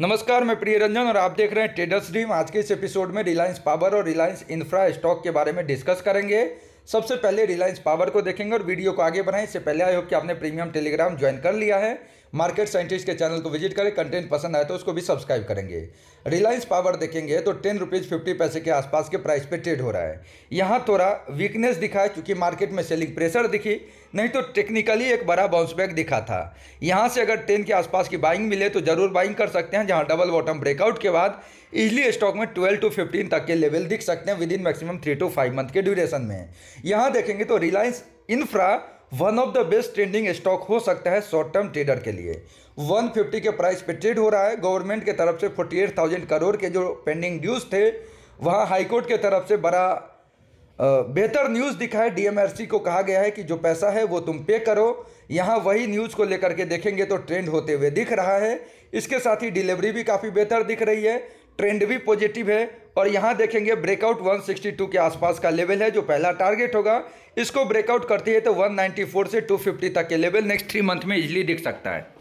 नमस्कार मैं प्रिय रंजन और आप देख रहे हैं ट्रेडर्स ड्रीम आज के इस एपिसोड में रिलायंस पावर और रिलायंस इंफ्रा स्टॉक के बारे में डिस्कस करेंगे सबसे पहले रिलायंस पावर को देखेंगे और वीडियो को आगे बढ़ाएं इससे पहले आई होप कि आपने प्रीमियम टेलीग्राम ज्वाइन कर लिया है मार्केट साइंटिस्ट के चैनल को विजिट करें कंटेंट पसंद आए तो उसको भी सब्सक्राइब करेंगे रिलायंस पावर देखेंगे तो टेन रुपीज़ फिफ्टी पैसे के आसपास के प्राइस पे ट्रेड हो रहा है यहाँ थोड़ा वीकनेस दिखा है क्योंकि मार्केट में सेलिंग प्रेशर दिखी नहीं तो टेक्निकली एक बड़ा बाउंसबैक दिखा था यहाँ से अगर टेन के आसपास की बाइंग मिले तो ज़रूर बाइंग कर सकते हैं जहाँ डबल बॉटम ब्रेकआउट के बाद इजली स्टॉक में ट्वेल्व टू फिफ्टीन तक के लेवल दिख सकते हैं within maximum three to five month के ड्यूरेशन में यहाँ देखेंगे तो Reliance Infra one of the best trending stock हो सकता है शॉर्ट टर्म ट्रेडर के लिए 150 के प्राइस पे ट्रेड हो रहा है गवर्नमेंट के तरफ से 48,000 करोड़ के जो पेंडिंग ड्यूज थे वहाँ हाईकोर्ट के तरफ से बड़ा बेहतर न्यूज़ दिखा है डीएमआरसी को कहा गया है कि जो पैसा है वो तुम पे करो यहाँ वही न्यूज़ को लेकर के देखेंगे तो ट्रेंड होते हुए दिख रहा है इसके साथ ही डिलीवरी भी काफ़ी बेहतर दिख रही है ट्रेंड भी पॉजिटिव है और यहाँ देखेंगे ब्रेकआउट 162 के आसपास का लेवल है जो पहला टारगेट होगा इसको ब्रेकआउट करती है तो 194 से 250 तक के लेवल नेक्स्ट थ्री मंथ में इजली दिख सकता है